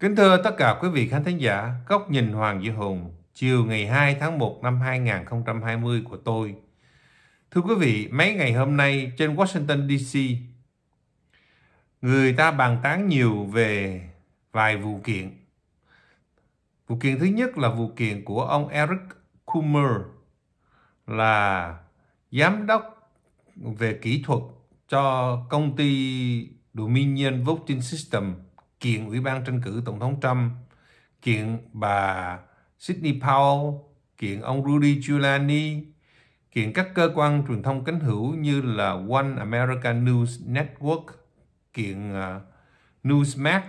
Kính thưa tất cả quý vị khán thính giả, Góc nhìn Hoàng Duy Hùng, chiều ngày 2 tháng 1 năm 2020 của tôi. Thưa quý vị, mấy ngày hôm nay trên Washington DC, người ta bàn tán nhiều về vài vụ kiện. Vụ kiện thứ nhất là vụ kiện của ông Eric Kummer là giám đốc về kỹ thuật cho công ty Dominion Voting System kiện Ủy ban tranh cử Tổng thống Trump, kiện bà Sidney Powell, kiện ông Rudy Giuliani, kiện các cơ quan truyền thông cánh hữu như là One America News Network, kiện uh, Newsmax,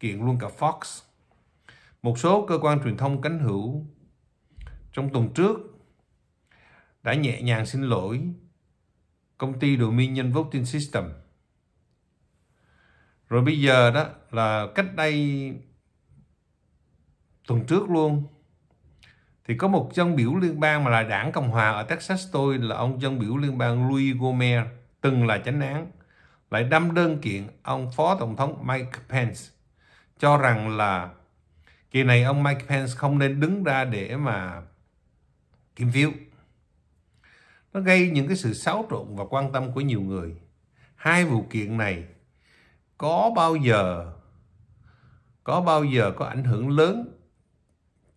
kiện luôn cả Fox. Một số cơ quan truyền thông cánh hữu trong tuần trước đã nhẹ nhàng xin lỗi công ty Dominion Voting System rồi bây giờ đó là cách đây tuần trước luôn thì có một dân biểu liên bang mà là đảng Cộng Hòa ở Texas tôi là ông dân biểu liên bang Louis Gomer từng là chánh án lại đâm đơn kiện ông Phó Tổng thống Mike Pence cho rằng là kỳ này ông Mike Pence không nên đứng ra để mà kiểm phiếu. Nó gây những cái sự xáo trộn và quan tâm của nhiều người. Hai vụ kiện này có bao giờ có bao giờ có ảnh hưởng lớn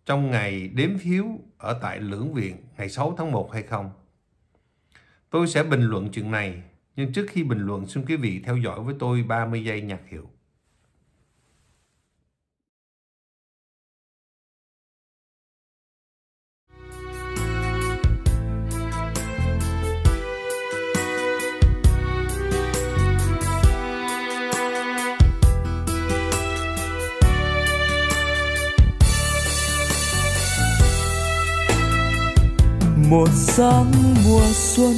trong ngày đếm phiếu ở tại lưỡng viện ngày 6 tháng 1 hay không? Tôi sẽ bình luận chuyện này, nhưng trước khi bình luận xin quý vị theo dõi với tôi 30 giây nhạc hiệu. sáng mùa xuân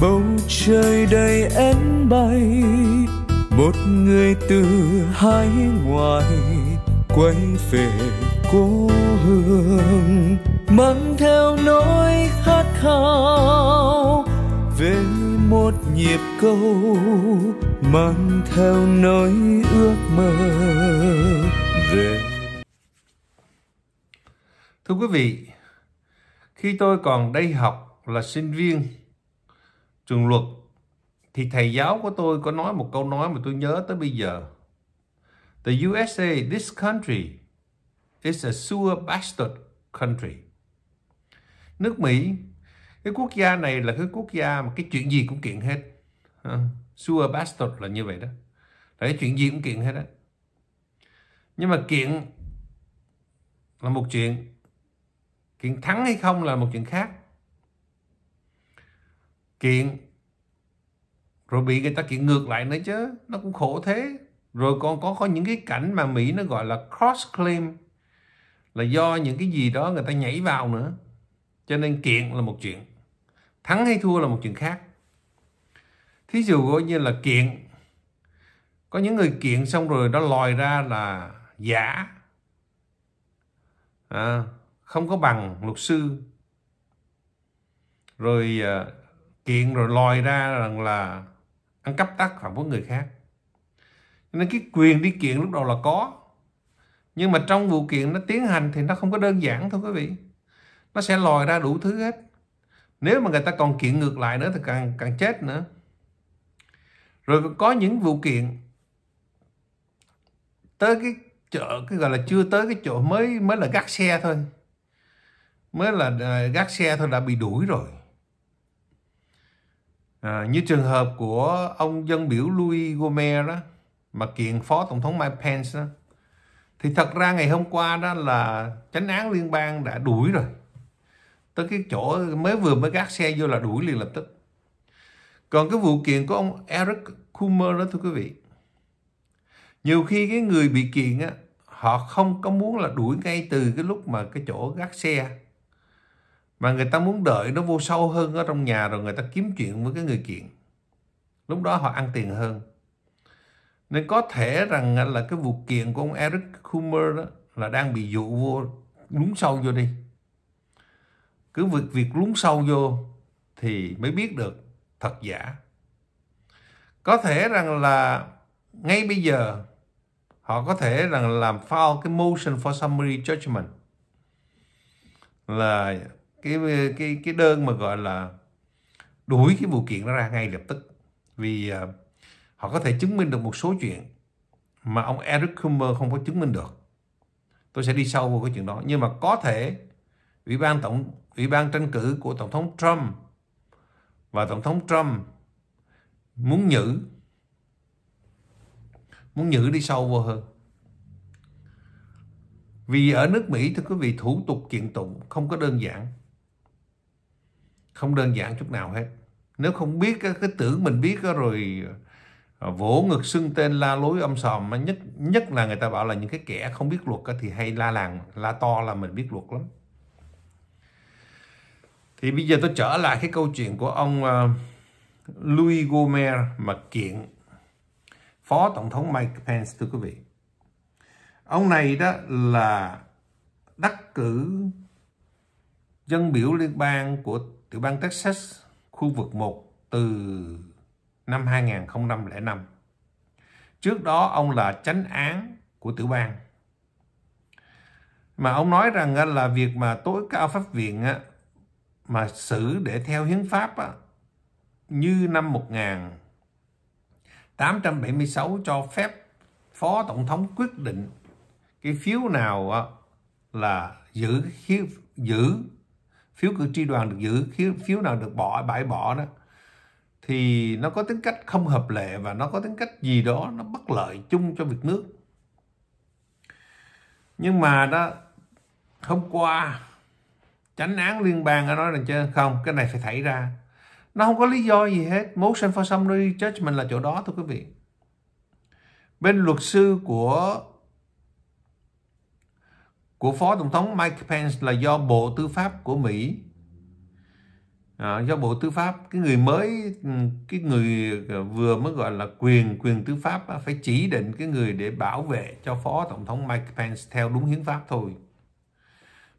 bầu trời đầy én bay một người từ hai ngoài quay về cố hương mang theo nỗi khát khao về một nhịp câu mang theo nỗi ước mơ về thưa quý vị khi tôi còn đây học là sinh viên trường luật thì thầy giáo của tôi có nói một câu nói mà tôi nhớ tới bây giờ. The USA, this country is a sewer bastard country. Nước Mỹ, cái quốc gia này là cái quốc gia mà cái chuyện gì cũng kiện hết. Uh, bastard là như vậy đó. Là cái chuyện gì cũng kiện hết á. Nhưng mà kiện là một chuyện kiện thắng hay không là một chuyện khác kiện rồi bị người ta kiện ngược lại nữa chứ nó cũng khổ thế rồi còn có có những cái cảnh mà mỹ nó gọi là cross claim là do những cái gì đó người ta nhảy vào nữa cho nên kiện là một chuyện thắng hay thua là một chuyện khác thí dụ gọi như là kiện có những người kiện xong rồi nó lòi ra là giả à, không có bằng luật sư rồi ờ, kiện rồi lòi ra rằng là ăn cắp tác phẩm của người khác nên cái quyền đi kiện lúc đầu là có nhưng mà trong vụ kiện nó tiến hành thì nó không có đơn giản thôi quý vị nó sẽ lòi ra đủ thứ hết nếu mà người ta còn kiện ngược lại nữa thì càng càng chết nữa rồi có những vụ kiện tới cái chợ cái gọi là chưa tới cái chỗ mới mới là gắt xe thôi mới là à, gác xe thôi đã bị đuổi rồi à, như trường hợp của ông dân biểu Louis Gomez đó mà kiện phó tổng thống Mike Pence đó thì thật ra ngày hôm qua đó là chánh án liên bang đã đuổi rồi tới cái chỗ mới vừa mới gác xe vô là đuổi liền lập tức còn cái vụ kiện của ông Eric Kummer đó thưa quý vị nhiều khi cái người bị kiện á họ không có muốn là đuổi ngay từ cái lúc mà cái chỗ gác xe mà người ta muốn đợi nó vô sâu hơn ở trong nhà rồi người ta kiếm chuyện với cái người kiện lúc đó họ ăn tiền hơn nên có thể rằng là cái vụ kiện của ông Eric Kummer đó là đang bị dụ vô lún sâu vô đi cứ việc việc lún sâu vô thì mới biết được thật giả có thể rằng là ngay bây giờ họ có thể rằng làm file cái motion for summary judgment là cái cái cái đơn mà gọi là đuổi cái vụ kiện nó ra ngay lập tức vì à, họ có thể chứng minh được một số chuyện mà ông Eric Kummer không có chứng minh được tôi sẽ đi sâu vào cái chuyện đó nhưng mà có thể ủy ban tổng ủy ban tranh cử của tổng thống Trump và tổng thống Trump muốn nhử muốn nhử đi sâu vào hơn vì ở nước Mỹ thưa quý vị thủ tục kiện tụng không có đơn giản không đơn giản chút nào hết nếu không biết cái tưởng mình biết rồi à, vỗ ngực xưng tên la lối âm sòm mà nhất nhất là người ta bảo là những cái kẻ không biết luật thì hay la làng la to là mình biết luật lắm thì bây giờ tôi trở lại cái câu chuyện của ông à, Louis Gomer mà kiện phó tổng thống Mike Pence thưa quý vị ông này đó là đắc cử dân biểu liên bang của tiểu bang Texas, khu vực 1 từ năm 2005. Trước đó ông là chánh án của tiểu bang. Mà ông nói rằng à, là việc mà tối cao pháp viện à, mà xử để theo hiến pháp à, như năm 1876 cho phép phó tổng thống quyết định cái phiếu nào là giữ giữ phiếu cử tri đoàn được giữ phiếu, phiếu nào được bỏ bãi bỏ đó thì nó có tính cách không hợp lệ và nó có tính cách gì đó nó bất lợi chung cho việc nước nhưng mà đó hôm qua chánh án liên bang đã nói là chứ không cái này phải thảy ra nó không có lý do gì hết motion for summary judgment là chỗ đó thôi quý vị bên luật sư của của Phó Tổng thống Mike Pence là do Bộ Tư pháp của Mỹ à, do Bộ Tư pháp cái người mới cái người vừa mới gọi là quyền quyền tư pháp phải chỉ định cái người để bảo vệ cho Phó Tổng thống Mike Pence theo đúng hiến pháp thôi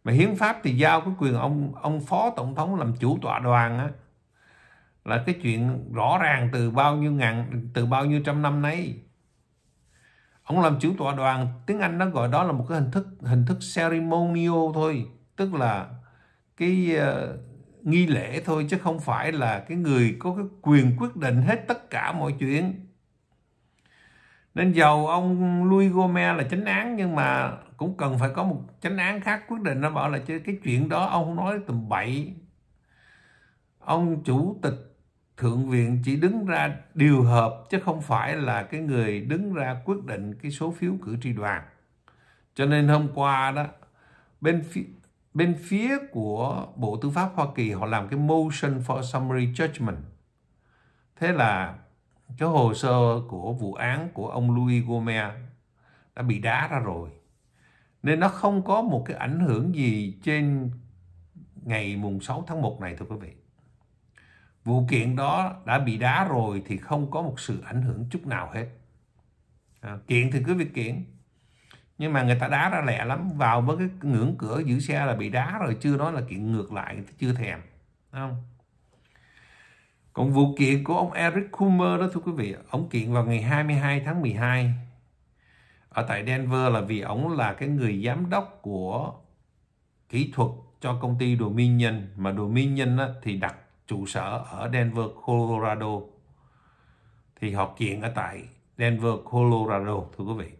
mà hiến pháp thì giao cái quyền ông ông Phó Tổng thống làm chủ tọa đoàn á là cái chuyện rõ ràng từ bao nhiêu ngàn từ bao nhiêu trăm năm nay Ông làm chủ tọa đoàn, tiếng Anh nó gọi đó là một cái hình thức hình thức ceremonial thôi, tức là cái uh, nghi lễ thôi chứ không phải là cái người có cái quyền quyết định hết tất cả mọi chuyện. Nên dầu ông Louis Gomez là chánh án nhưng mà cũng cần phải có một chánh án khác quyết định nó bảo là chứ cái chuyện đó ông nói tầm bậy. Ông chủ tịch thượng viện chỉ đứng ra điều hợp chứ không phải là cái người đứng ra quyết định cái số phiếu cử tri đoàn cho nên hôm qua đó bên phía, bên phía của bộ tư pháp hoa kỳ họ làm cái motion for summary judgment thế là cái hồ sơ của vụ án của ông louis gomez đã bị đá ra rồi nên nó không có một cái ảnh hưởng gì trên ngày mùng 6 tháng 1 này thưa quý vị vụ kiện đó đã bị đá rồi thì không có một sự ảnh hưởng chút nào hết à, kiện thì cứ việc kiện nhưng mà người ta đá ra lẹ lắm vào với cái ngưỡng cửa giữ xe là bị đá rồi chưa nói là kiện ngược lại chưa thèm Đúng không còn vụ kiện của ông Eric Kummer đó thưa quý vị ông kiện vào ngày 22 tháng 12 ở tại Denver là vì ông là cái người giám đốc của kỹ thuật cho công ty Dominion mà Dominion á, thì đặt trụ sở ở Denver, Colorado. Thì họp chuyện ở tại Denver, Colorado, thưa quý vị.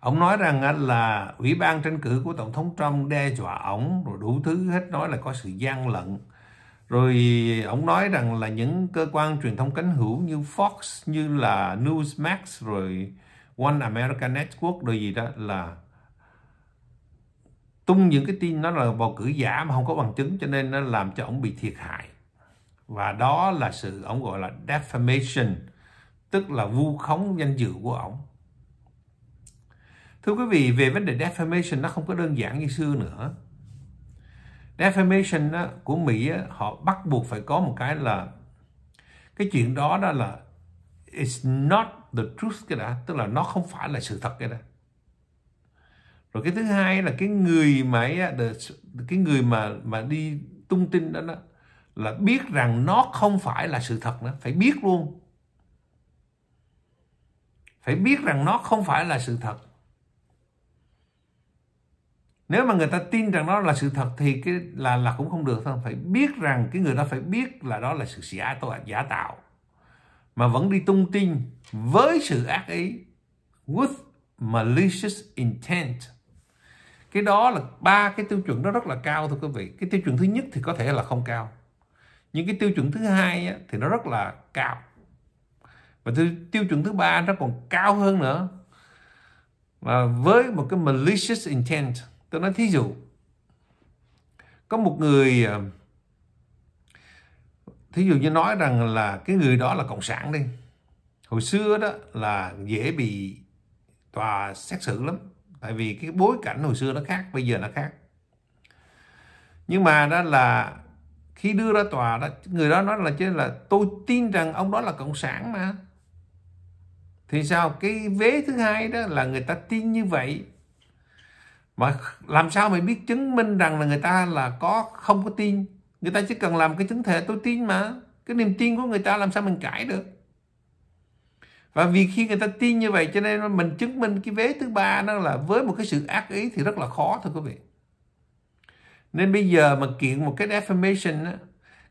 Ông nói rằng à, là ủy ban tranh cử của Tổng thống Trump đe dọa ổng, rồi đủ thứ hết nói là có sự gian lận. Rồi ông nói rằng là những cơ quan truyền thông cánh hữu như Fox, như là Newsmax, rồi One America Network, rồi gì đó là tung những cái tin nó là bầu cử giả mà không có bằng chứng cho nên nó làm cho ông bị thiệt hại và đó là sự ông gọi là defamation tức là vu khống danh dự của ông thưa quý vị về vấn đề defamation nó không có đơn giản như xưa nữa defamation của Mỹ họ bắt buộc phải có một cái là cái chuyện đó đó là it's not the truth cái đã tức là nó không phải là sự thật cái đã rồi cái thứ hai là cái người mà cái người mà mà đi tung tin đó, đó là biết rằng nó không phải là sự thật nữa phải biết luôn phải biết rằng nó không phải là sự thật nếu mà người ta tin rằng nó là sự thật thì cái là là cũng không được thôi phải biết rằng cái người đó phải biết là đó là sự giả tạo giả tạo mà vẫn đi tung tin với sự ác ý with malicious intent cái đó là ba cái tiêu chuẩn đó rất là cao thưa quý vị cái tiêu chuẩn thứ nhất thì có thể là không cao nhưng cái tiêu chuẩn thứ hai á, thì nó rất là cao và tiêu chuẩn thứ ba nó còn cao hơn nữa và với một cái malicious intent tôi nói thí dụ có một người à, thí dụ như nói rằng là cái người đó là cộng sản đi hồi xưa đó là dễ bị tòa xét xử lắm tại vì cái bối cảnh hồi xưa nó khác bây giờ nó khác nhưng mà đó là khi đưa ra tòa đó người đó nói là chứ là tôi tin rằng ông đó là cộng sản mà thì sao cái vế thứ hai đó là người ta tin như vậy mà làm sao mình biết chứng minh rằng là người ta là có không có tin người ta chỉ cần làm cái chứng thể tôi tin mà cái niềm tin của người ta làm sao mình cãi được và vì khi người ta tin như vậy cho nên mình chứng minh cái vế thứ ba nó là với một cái sự ác ý thì rất là khó thôi quý vị nên bây giờ mà kiện một cái defamation đó,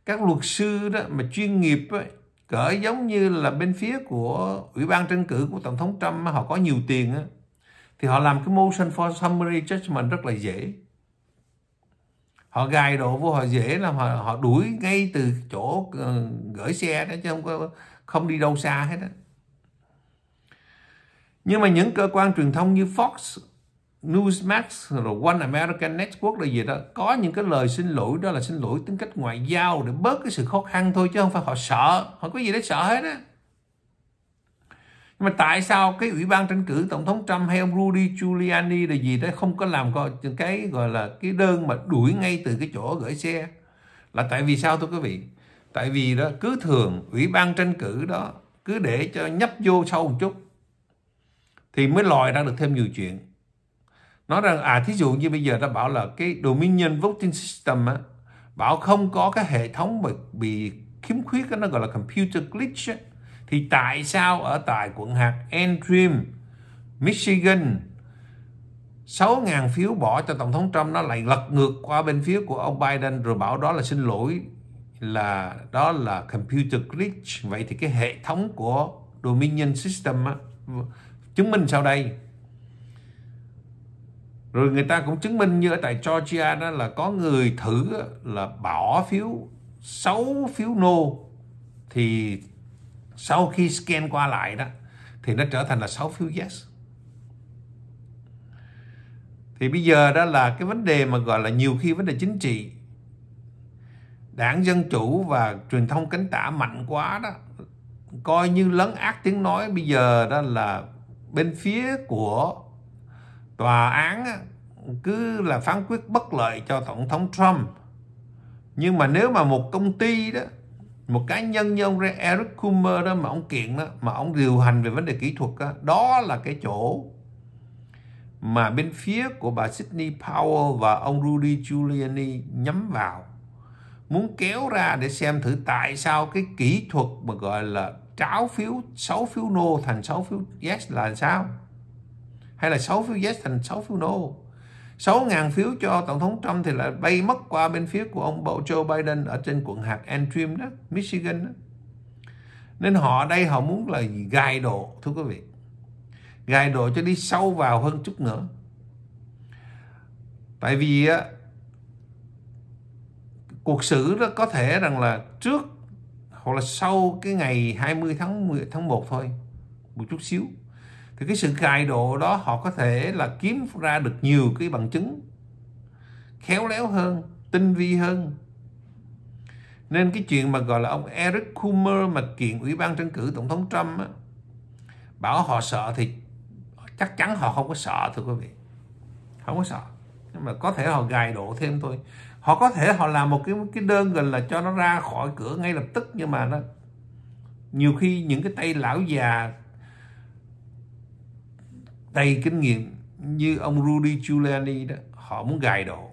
các luật sư đó mà chuyên nghiệp ấy, cỡ giống như là bên phía của ủy ban tranh cử của tổng thống Trump họ có nhiều tiền á thì họ làm cái motion for summary judgment rất là dễ họ gài đồ vô họ dễ là họ họ đuổi ngay từ chỗ ờ, gửi xe đó chứ không có không đi đâu xa hết á nhưng mà những cơ quan truyền thông như Fox Newsmax rồi One American Network là gì đó có những cái lời xin lỗi đó là xin lỗi tính cách ngoại giao để bớt cái sự khó khăn thôi chứ không phải họ sợ họ có gì để sợ hết á nhưng mà tại sao cái ủy ban tranh cử tổng thống Trump hay ông Rudy Giuliani là gì đó không có làm coi cái gọi là cái đơn mà đuổi ngay từ cái chỗ gửi xe là tại vì sao thưa quý vị tại vì đó cứ thường ủy ban tranh cử đó cứ để cho nhấp vô sau một chút thì mới lòi ra được thêm nhiều chuyện nói rằng à thí dụ như bây giờ ta bảo là cái Dominion Voting System á bảo không có cái hệ thống bị, bị khiếm khuyết đó, nó gọi là computer glitch á, thì tại sao ở tại quận hạt Antrim Michigan 6.000 phiếu bỏ cho Tổng thống Trump nó lại lật ngược qua bên phía của ông Biden rồi bảo đó là xin lỗi là đó là computer glitch vậy thì cái hệ thống của Dominion System á, chứng minh sau đây rồi người ta cũng chứng minh như ở tại Georgia đó là có người thử là bỏ phiếu 6 phiếu nô thì sau khi scan qua lại đó thì nó trở thành là 6 phiếu yes thì bây giờ đó là cái vấn đề mà gọi là nhiều khi vấn đề chính trị đảng Dân Chủ và truyền thông cánh tả mạnh quá đó coi như lấn át tiếng nói bây giờ đó là bên phía của tòa án cứ là phán quyết bất lợi cho tổng thống Trump nhưng mà nếu mà một công ty đó một cá nhân như ông Eric Kummer đó mà ông kiện đó mà ông điều hành về vấn đề kỹ thuật đó, đó là cái chỗ mà bên phía của bà Sydney Powell và ông Rudy Giuliani nhắm vào muốn kéo ra để xem thử tại sao cái kỹ thuật mà gọi là tráo phiếu 6 phiếu no thành 6 phiếu yes là sao? Hay là 6 phiếu yes thành 6 phiếu no? 6.000 phiếu cho Tổng thống Trump thì lại bay mất qua bên phía của ông Joe Biden ở trên quận hạt Antrim đó, Michigan đó. Nên họ đây họ muốn là gì gài độ, thưa quý vị. Gài độ cho đi sâu vào hơn chút nữa. Tại vì á, cuộc xử đó có thể rằng là trước hoặc là sau cái ngày 20 tháng 10, tháng 1 thôi một chút xíu thì cái sự cài độ đó họ có thể là kiếm ra được nhiều cái bằng chứng khéo léo hơn tinh vi hơn nên cái chuyện mà gọi là ông Eric Kummer mà kiện ủy ban tranh cử tổng thống Trump á, bảo họ sợ thì chắc chắn họ không có sợ thưa quý vị không có sợ nhưng mà có thể họ gài độ thêm thôi họ có thể họ làm một cái cái đơn gọi là cho nó ra khỏi cửa ngay lập tức nhưng mà nó nhiều khi những cái tay lão già tay kinh nghiệm như ông Rudy Giuliani đó họ muốn gài độ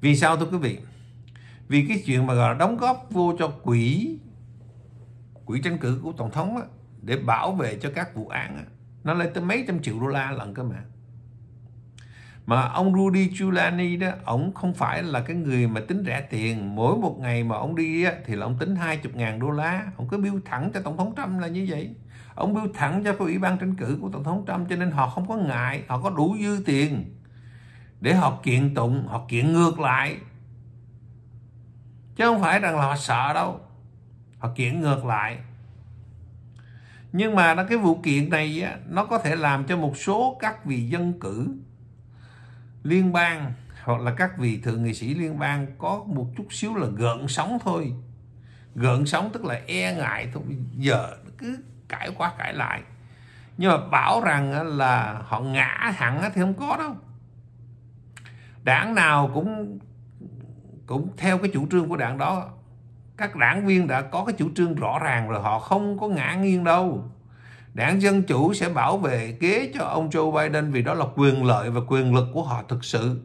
vì sao thưa quý vị vì cái chuyện mà gọi là đóng góp vô cho quỹ quỹ tranh cử của tổng thống đó, để bảo vệ cho các vụ án đó, nó lên tới mấy trăm triệu đô la lần cơ mà mà ông Rudy Giuliani đó ông không phải là cái người mà tính rẻ tiền mỗi một ngày mà ông đi á, thì là ông tính 20 ngàn đô la ông cứ biêu thẳng cho tổng thống Trump là như vậy ông biêu thẳng cho cái ủy ban tranh cử của tổng thống Trump cho nên họ không có ngại họ có đủ dư tiền để họ kiện tụng họ kiện ngược lại chứ không phải rằng là họ sợ đâu họ kiện ngược lại nhưng mà nó cái vụ kiện này á, nó có thể làm cho một số các vị dân cử liên bang hoặc là các vị thượng nghị sĩ liên bang có một chút xíu là gợn sóng thôi gợn sóng tức là e ngại thôi giờ cứ cãi qua cãi lại nhưng mà bảo rằng là họ ngã hẳn thì không có đâu đảng nào cũng cũng theo cái chủ trương của đảng đó các đảng viên đã có cái chủ trương rõ ràng rồi họ không có ngã nghiêng đâu Đảng Dân Chủ sẽ bảo vệ ghế cho ông Joe Biden vì đó là quyền lợi và quyền lực của họ thực sự.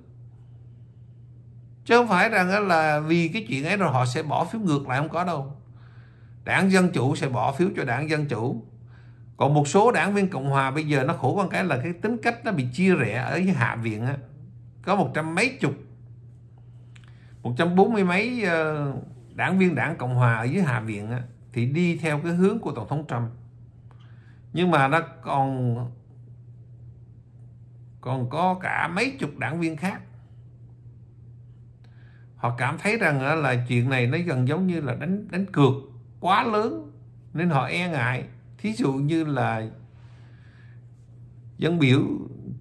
Chứ không phải rằng là vì cái chuyện ấy rồi họ sẽ bỏ phiếu ngược lại không có đâu. Đảng Dân Chủ sẽ bỏ phiếu cho đảng Dân Chủ. Còn một số đảng viên Cộng Hòa bây giờ nó khổ con cái là cái tính cách nó bị chia rẽ ở Hạ Viện á. Có một trăm mấy chục, một trăm bốn mươi mấy ờ, đảng viên đảng Cộng Hòa ở dưới Hạ Viện á, thì đi theo cái hướng của Tổng thống Trump nhưng mà nó còn còn có cả mấy chục đảng viên khác họ cảm thấy rằng là chuyện này nó gần giống như là đánh đánh cược quá lớn nên họ e ngại thí dụ như là dân biểu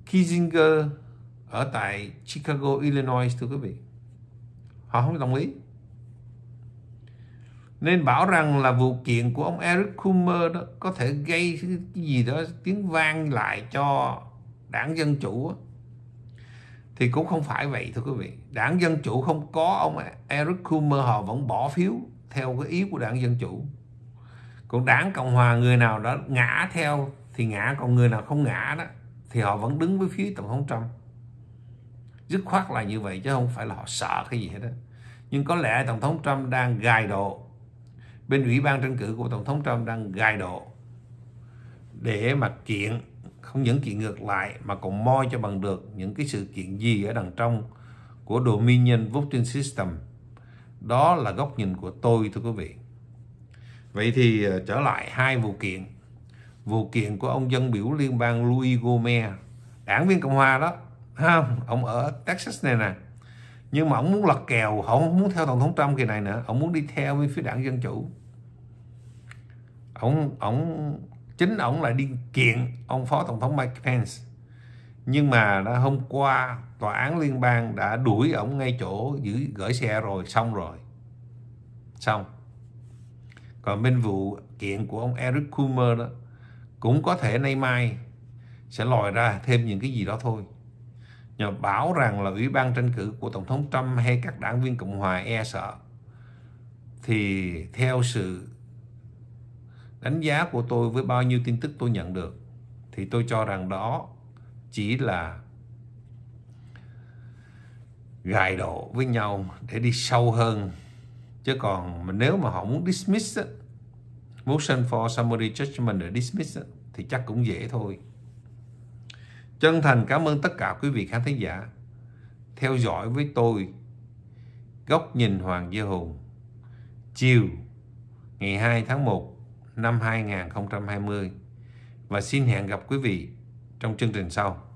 Kissinger ở tại Chicago Illinois thưa quý vị họ không đồng ý nên bảo rằng là vụ kiện của ông Eric Kummer đó có thể gây cái gì đó tiếng vang lại cho đảng Dân Chủ thì cũng không phải vậy thưa quý vị đảng Dân Chủ không có ông Eric Kummer họ vẫn bỏ phiếu theo cái ý của đảng Dân Chủ còn đảng Cộng Hòa người nào đó ngã theo thì ngã còn người nào không ngã đó thì họ vẫn đứng với phía tổng thống Trump dứt khoát là như vậy chứ không phải là họ sợ cái gì hết đó nhưng có lẽ tổng thống Trump đang gài độ bên ủy ban tranh cử của tổng thống trump đang gài độ để mà chuyện không những chuyện ngược lại mà còn moi cho bằng được những cái sự kiện gì ở đằng trong của Dominion Voting System. Đó là góc nhìn của tôi thưa quý vị. Vậy thì ờ, trở lại hai vụ kiện. Vụ kiện của ông dân biểu liên bang Louis Gomez, đảng viên Cộng hòa đó, ha, ông ở Texas này nè nhưng mà ông muốn lật kèo ông không muốn theo tổng thống Trump kỳ này nữa ông muốn đi theo với phía đảng dân chủ ông ông chính ông lại đi kiện ông phó tổng thống Mike Pence nhưng mà đã hôm qua tòa án liên bang đã đuổi ông ngay chỗ giữ gửi xe rồi xong rồi xong còn bên vụ kiện của ông Eric Kummer đó cũng có thể nay mai sẽ lòi ra thêm những cái gì đó thôi nhờ bảo rằng là ủy ban tranh cử của Tổng thống Trump hay các đảng viên Cộng hòa e sợ. Thì theo sự đánh giá của tôi với bao nhiêu tin tức tôi nhận được thì tôi cho rằng đó chỉ là gài độ với nhau để đi sâu hơn chứ còn nếu mà họ muốn dismiss motion for summary judgment để dismiss thì chắc cũng dễ thôi Chân thành cảm ơn tất cả quý vị khán thính giả theo dõi với tôi Góc nhìn Hoàng Dư Hùng chiều ngày 2 tháng 1 năm 2020 và xin hẹn gặp quý vị trong chương trình sau.